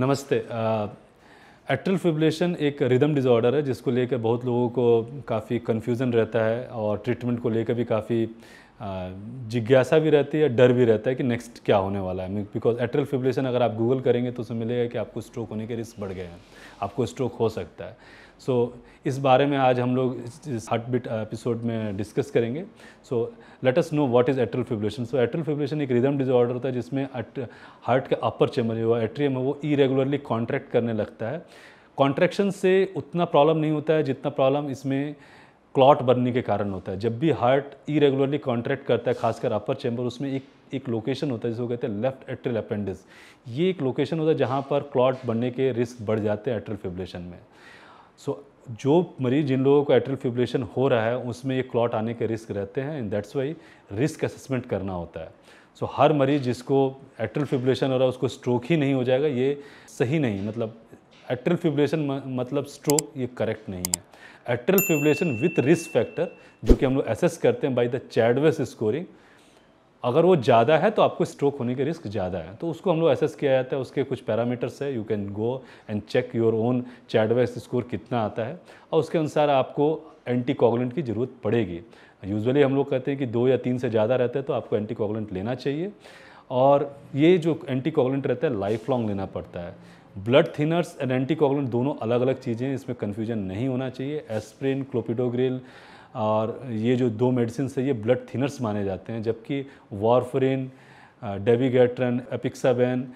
नमस्ते atrial fibrillation एक rhythm disorder है जिसको लेकर बहुत लोगों को काफ़ी कन्फ्यूज़न रहता है और ट्रीटमेंट को लेकर भी काफ़ी जिज्ञासा भी रहती है डर भी रहता है कि नेक्स्ट क्या होने वाला है बिकॉज एट्रल फिब्रिलेशन अगर आप गूगल करेंगे तो उसमें मिलेगा कि आपको स्ट्रोक होने के रिस्क बढ़ गए हैं आपको स्ट्रोक हो सकता है सो so, इस बारे में आज हम लोग इस हार्ट बीट एपिसोड में डिस्कस करेंगे so let us know what is atrial fibrillation so atrial fibrillation एक रिदम डिजॉर्डर होता है जिसमें हार्ट का अपर चेम्बर जो है एट्रियम है वो इरेगुलरली कॉन्ट्रैक्ट करने लगता है कॉन्ट्रैक्शन से उतना प्रॉब्लम नहीं होता है जितना प्रॉब्लम इसमें क्लॉट बनने के कारण होता है जब भी हार्ट इरेगुलरली कॉन्ट्रैक्ट करता है खासकर अपर चैम्बर उसमें एक एक लोकेशन होता है जिसको कहते हैं लेफ्ट एट्रल अपेंडिस ये एक लोकेशन होता है जहाँ पर क्लॉट बनने के रिस्क बढ़ जाते हैं एट्रल फिब्रेशन में सो जो मरीज जिन लोगों को एट्रल फिब्रेशन हो रहा है उसमें ये क्लॉट आने के रिस्क रहते हैं and that's why risk assessment करना होता है सो so, हर मरीज जिसको एट्रल फिब्रेशन हो रहा है उसको स्ट्रोक ही नहीं हो जाएगा ये सही नहीं मतलब एट्रल फिब्रेशन मतलब स्ट्रोक ये करेक्ट नहीं है atrial fibrillation with risk factor जो कि हम लोग एसेस करते हैं बाई द चैडवेस स्कोरिंग अगर वो ज़्यादा है तो आपको स्ट्रोक होने के रिस्क ज़्यादा है तो उसको हम लोग एसेस किया जाता है उसके कुछ पैरामीटर्स है you can go and check your own CHADSVASc score कितना आता है और उसके अनुसार आपको एंटी की ज़रूरत पड़ेगी यूजुअली हम लोग कहते हैं कि दो या तीन से ज़्यादा रहता है तो आपको एंटी लेना चाहिए और ये जो एंटी रहता है लाइफ लॉन्ग लेना पड़ता है ब्लड थिनर्स एंड एंटीकोगुलेंट दोनों अलग अलग चीज़ें हैं इसमें कन्फ्यूजन नहीं होना चाहिए एस्प्रिन क्लोपिडोग्रिल और ये जो दो मेडिसिन है ये ब्लड थिनर्स माने जाते हैं जबकि वारफरिन डेविगेट्रन एपिक्साबेन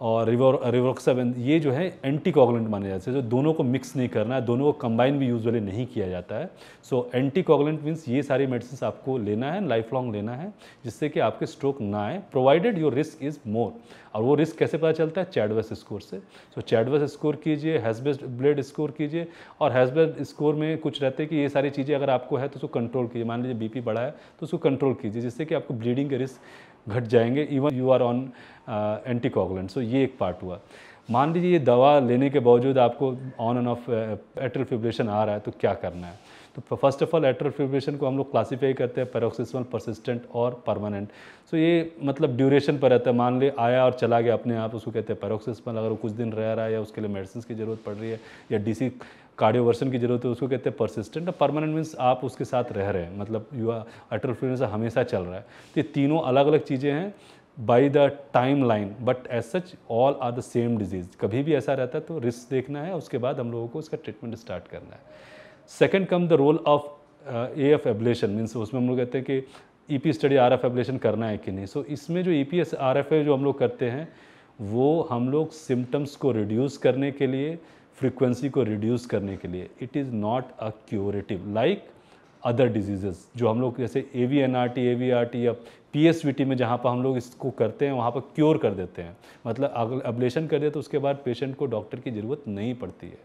और रिवर रिवोक्साबेन ये जो है एंटी कॉगलेंट माने जाते हैं जो दोनों को मिक्स नहीं करना है दोनों को कंबाइन भी यूजुअली नहीं किया जाता है सो एंटी मीन्स ये सारी मेडिसिन आपको लेना है लाइफ लॉन्ग लेना है जिससे कि आपके स्ट्रोक ना आए provided your risk is more और वो रिस्क कैसे पता चलता है चैडवस स्कोर से सो so, चैडवस स्कोर कीजिए हैजबेस्ट ब्लड स्कोर कीजिए और हैजबेस्ट स्कोर में कुछ रहते हैं कि ये सारी चीज़ें अगर आपको है तो उसको कंट्रोल कीजिए मान लीजिए बीपी बढ़ा है तो उसको कंट्रोल कीजिए जिससे कि आपको ब्लीडिंग का रिस्क घट जाएंगे even you are on anticoagulant so ये एक पार्ट हुआ मान लीजिए ये दवा लेने के बावजूद आपको on and off atrial fibrillation आ रहा है तो क्या करना है तो first of all atrial fibrillation को हम लोग क्लासीफाई करते हैं पैरोक्सिसमल परसिस्टेंट और परमानेंट सो ये मतलब ड्यूरेशन पर रहता है मान ली आया और चला गया अपने आप उसको कहते हैं पैरोक्सिसमल अगर वो कुछ दिन रह रहा है या उसके लिए मेडिसिन की ज़रूरत पड़ रही है या डीसी कार्डियोवर्सन की जरूरत है उसको कहते हैं परसिस्टेंट और परमानेंट मीन्स आप उसके साथ रह रहे हैं मतलब आर अटल फ्रीडेंस हमेशा चल रहा है तो ये तीनों अलग अलग चीज़ें हैं by the time line but as such all are the same disease कभी भी ऐसा रहता है तो रिस्क देखना है उसके बाद हम लोगों को उसका ट्रीटमेंट स्टार्ट करना है second come the role of A F ablation means उसमें हम लोग कहते हैं कि E P study R F ablation करना है कि नहीं सो so, इसमें जो E P S R F A जो हम लोग करते हैं वो हम लोग सिम्टम्स को रिड्यूस करने के लिए फ्रिक्वेंसी को रिड्यूस करने के लिए it is not a curative like other diseases जो हम लोग जैसे A V N R T A V R T या पी एस वी टी में जहाँ पर हम लोग इसको करते हैं वहाँ पर क्योर कर देते हैं मतलब अबलेशन कर दे तो उसके बाद पेशेंट को डॉक्टर की ज़रूरत नहीं पड़ती है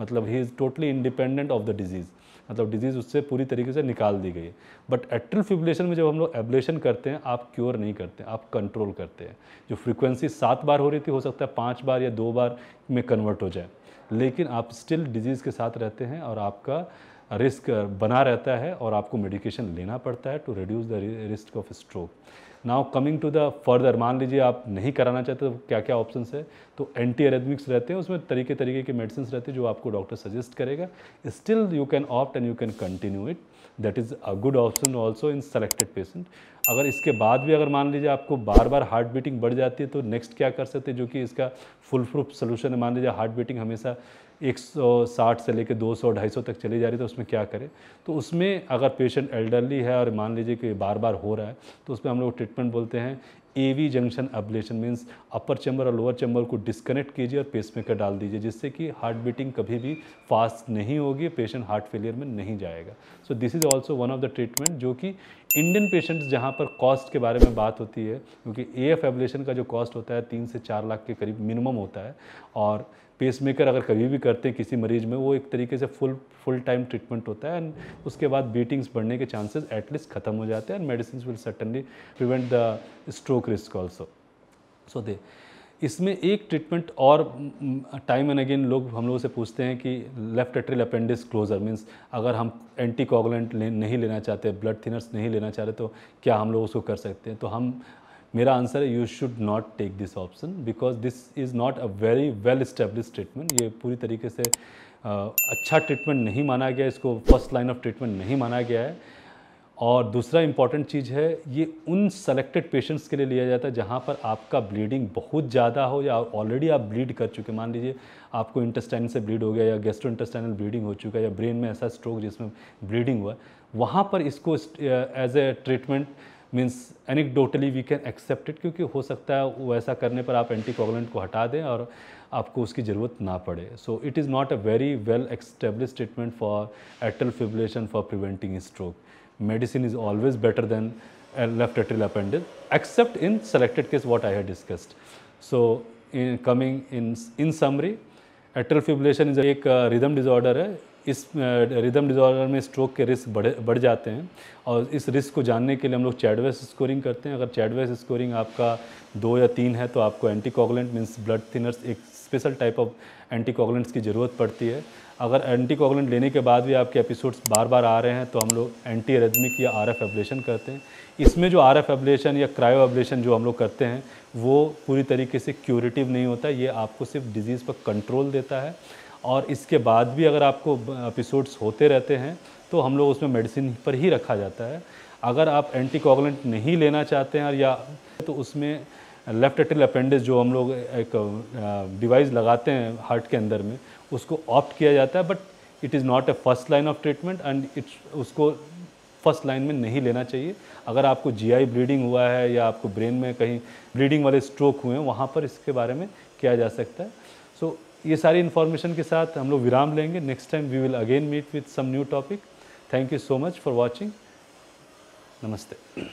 मतलब he is totally independent of the disease मतलब डिजीज़ उससे पूरी तरीके से निकाल दी गई है बट एट्रल फिब्रिलेशन में जब हम लोग एबलेशन करते हैं आप क्योर नहीं करते आप कंट्रोल करते हैं जो फ्रीक्वेंसी सात बार हो रही थी हो सकता है पाँच बार या दो बार में कन्वर्ट हो जाए लेकिन आप स्टिल डिजीज़ के साथ रहते हैं और आपका रिस्क uh, बना रहता है और आपको मेडिकेशन लेना पड़ता है to reduce the risk of stroke now coming to the further मान लीजिए आप नहीं कराना चाहते तो क्या क्या ऑप्शन है तो एंटी एरेथमिक्स रहते हैं उसमें तरीके तरीके के मेडिसिन रहते हैं जो आपको डॉक्टर सजेस्ट करेगा still you can opt and you can continue it that is a good option also in selected patient अगर इसके बाद भी अगर मान लीजिए आपको बार बार हार्ट बीटिंग बढ़ जाती है तो नेक्स्ट क्या कर सकते हैं जो कि इसका फुल प्रूफ सोल्यूशन है मान लीजिए हार्ट बीटिंग हमेशा 160 से लेकर 200 250 तक चली जा रही है तो उसमें क्या करें तो उसमें अगर पेशेंट एल्डरली है और मान लीजिए कि बार बार हो रहा है तो उसमें हम लोग ट्रीटमेंट बोलते हैं AV junction ablation means upper chamber और लोअर चैम्बर को डिस्कनेक्ट कीजिए और पेसमेकर डाल दीजिए जिससे कि हार्ट बीटिंग कभी भी फास्ट नहीं होगी पेशेंट हार्ट फेलियर में नहीं जाएगा so this is also one of the treatment जो कि इंडियन पेशेंट्स जहाँ पर कॉस्ट के बारे में बात होती है क्योंकि ए एफ एबलेशन का जो कॉस्ट होता है तीन से चार लाख के करीब मिनिमम होता है और पेसमेकर अगर कभी भी करते हैं किसी मरीज में वो एक तरीके से फुल फुल टाइम ट्रीटमेंट होता है एंड उसके बाद बीटिंग्स बढ़ने के चांसेस एटलीस्ट खत्म हो जाते हैं and medicine will certainly prevent the stroke risk also so they इसमें एक ट्रीटमेंट और टाइम एंड अगेन लोग हम लोगों से पूछते हैं कि left atrial appendix closure means अगर हम एंटी ले, नहीं लेना चाहते ब्लड थिनर्स नहीं लेना चाहते तो क्या हम लोग उसको कर सकते हैं तो हम मेरा आंसर है you should not take this option because this is not a very well establish treatment ये पूरी तरीके से अच्छा ट्रीटमेंट नहीं माना गया इसको फर्स्ट लाइन ऑफ ट्रीटमेंट नहीं माना गया है और दूसरा इम्पॉर्टेंट चीज़ है ये उन सेलेक्टेड पेशेंट्स के लिए लिया जाता है जहाँ पर आपका ब्लीडिंग बहुत ज़्यादा हो या ऑलरेडी आप ब्लीड कर चुके मान लीजिए आपको इंटेस्टाइन से ब्लीड हो गया या गेस्ट्रो इंटेस्टाइनल ब्लीडिंग हो चुका है या ब्रेन में ऐसा स्ट्रोक जिसमें ब्लीडिंग हुआ वहाँ पर इसको as a treatment means anecdotally we can accept it क्योंकि हो सकता है वो ऐसा करने पर आप एंटीकोगलेंट को हटा दें और आपको उसकी ज़रूरत ना पड़े so it is not a very well establish treatment for atrial fibrillation for preventing stroke medicine is always better than left atrial appendix except in selected case what I have discussed so in coming in in summary atrial fibrillation is एक rhythm disorder है इस rhythm disorder में stroke के risk बढ़ बढ़ जाते हैं और इस रिस्क को जानने के लिए हम लोग चैडवेस स्कोरिंग करते हैं अगर चैडवेस स्कोरिंग आपका दो या तीन है तो आपको एंटीकॉगलेंट मीन्स ब्लड थिनर्स एक स्पेशल टाइप ऑफ एंटीकॉगलेंट्स की ज़रूरत पड़ती है अगर एंटीकॉगलेंट लेने के बाद भी आपके एपिसोड्स बार बार आ रहे हैं तो हम लोग एंटी एरेजमिक या आर एफ करते हैं इसमें जो आर एफ या क्रायो एबलेशन जो हम लोग करते हैं वो पूरी तरीके से क्यूरेटिव नहीं होता ये आपको सिर्फ डिज़ीज़ पर कंट्रोल देता है और इसके बाद भी अगर आपको एपिसोड्स होते रहते हैं तो हम लोग उसमें मेडिसिन पर ही रखा जाता है अगर आप एंटीकोगलेंट नहीं लेना चाहते हैं और या तो उसमें लेफ्ट एटल अपेंडिस जो हम लोग एक डिवाइस लगाते हैं हार्ट के अंदर में उसको ऑप्ट किया जाता है but it is not a first line of treatment and it's उसको फर्स्ट लाइन में नहीं लेना चाहिए अगर आपको जीआई ब्लीडिंग हुआ है या आपको ब्रेन में कहीं ब्लीडिंग वाले स्ट्रोक हुए हैं वहाँ पर इसके बारे में किया जा सकता है सो so, ये सारी इन्फॉर्मेशन के साथ हम लोग विराम लेंगे next time we will again meet with some new topic thank you so much for watching नमस्ते